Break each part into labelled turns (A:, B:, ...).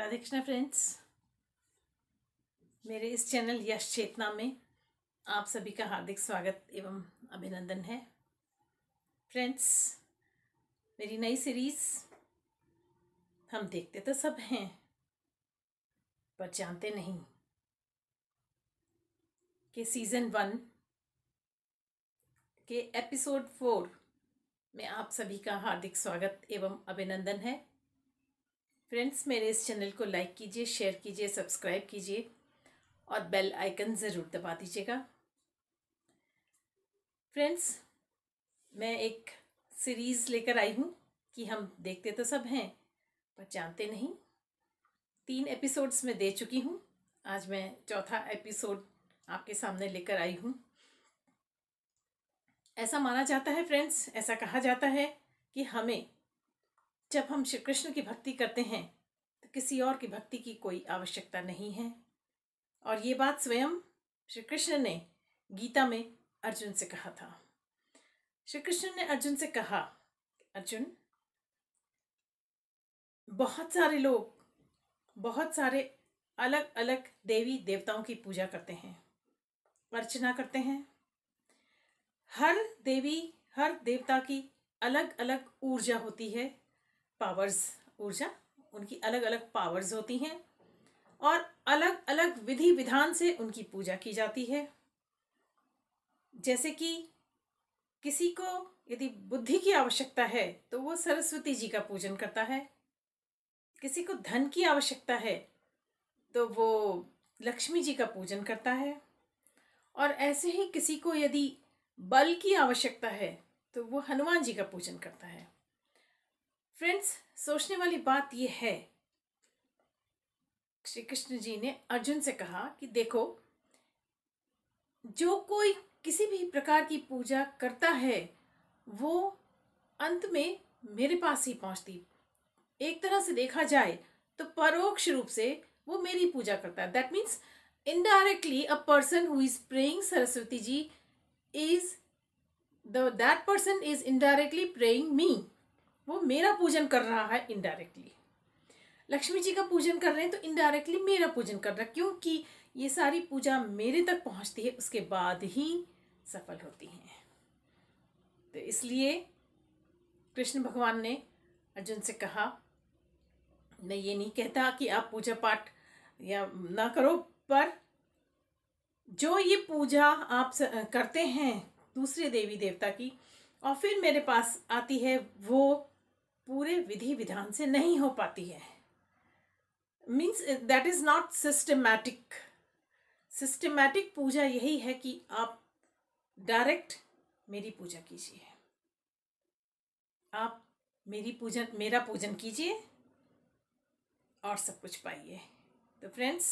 A: Radhe Krishna friends मेरे इस channel यश चेतना में आप सभी का हार्दिक स्वागत एवं अभिनंदन है फ्रेंड्स मेरी नई सीरीज़ हम देखते तो सब हैं पर जानते नहीं कि सीज़न वन के एपिसोड फोर में आप सभी का हार्दिक स्वागत एवं अभिनंदन है फ्रेंड्स मेरे इस चैनल को लाइक कीजिए शेयर कीजिए सब्सक्राइब कीजिए और बेल आइकन ज़रूर दबा दीजिएगा फ्रेंड्स मैं एक सीरीज़ लेकर आई हूँ कि हम देखते तो सब हैं पर जानते नहीं तीन एपिसोड्स में दे चुकी हूँ आज मैं चौथा एपिसोड आपके सामने लेकर आई हूँ ऐसा माना जाता है फ्रेंड्स ऐसा कहा जाता है कि हमें जब हम श्री कृष्ण की भक्ति करते हैं तो किसी और की भक्ति की कोई आवश्यकता नहीं है और ये बात स्वयं श्री कृष्ण ने गीता में अर्जुन से कहा था श्री कृष्ण ने अर्जुन से कहा अर्जुन बहुत सारे लोग बहुत सारे अलग अलग देवी देवताओं की पूजा करते हैं अर्चना करते हैं हर देवी हर देवता की अलग अलग ऊर्जा होती है पावर्स ऊर्जा उनकी अलग अलग पावर्स होती हैं और अलग अलग विधि विधान से उनकी पूजा की जाती है जैसे कि किसी को यदि बुद्धि की आवश्यकता है तो वो सरस्वती जी का पूजन करता है किसी को धन की आवश्यकता है तो वो लक्ष्मी जी का पूजन करता है और ऐसे ही किसी को यदि बल की आवश्यकता है तो वो हनुमान जी का पूजन करता है फ्रेंड्स सोचने वाली बात यह है श्री कृष्ण जी ने अर्जुन से कहा कि देखो जो कोई किसी भी प्रकार की पूजा करता है वो अंत में मेरे पास ही पहुंचती एक तरह से देखा जाए तो परोक्ष रूप से वो मेरी पूजा करता है that means indirectly a person who is praying Saraswati ji is the that person is indirectly praying me वो मेरा पूजन कर रहा है इनडायरेक्टली लक्ष्मी जी का पूजन कर रहे हैं तो इनडायरेक्टली मेरा पूजन कर रहा है क्योंकि ये सारी पूजा मेरे तक पहुंचती है उसके बाद ही सफल होती हैं तो इसलिए कृष्ण भगवान ने अर्जुन से कहा मैं ये नहीं कहता कि आप पूजा पाठ या ना करो पर जो ये पूजा आप करते हैं दूसरे देवी देवता की और फिर मेरे पास आती है वो पूरे विधि विधान से नहीं हो पाती है means that is not systematic systematic पूजा यही है कि आप डायरेक्ट मेरी पूजा कीजिए आप मेरी पूजन मेरा पूजन कीजिए और सब कुछ पाइए तो फ्रेंड्स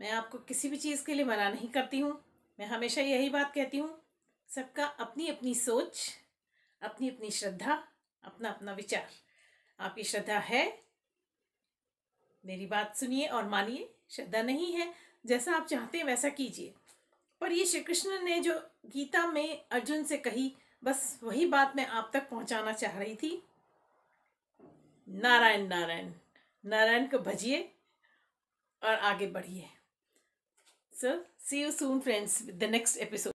A: मैं आपको किसी भी चीज़ के लिए मना नहीं करती हूँ मैं हमेशा यही बात कहती हूँ सबका अपनी अपनी सोच अपनी अपनी श्रद्धा अपना अपना विचार आपकी श्रद्धा है मेरी बात सुनिए और मानिए श्रद्धा नहीं है जैसा आप चाहते हैं वैसा कीजिए पर ये श्री कृष्ण ने जो गीता में अर्जुन से कही बस वही बात मैं आप तक पहुंचाना चाह रही थी नारायण नारायण नारायण को भजिए और आगे बढ़िए so see you soon friends with the next episode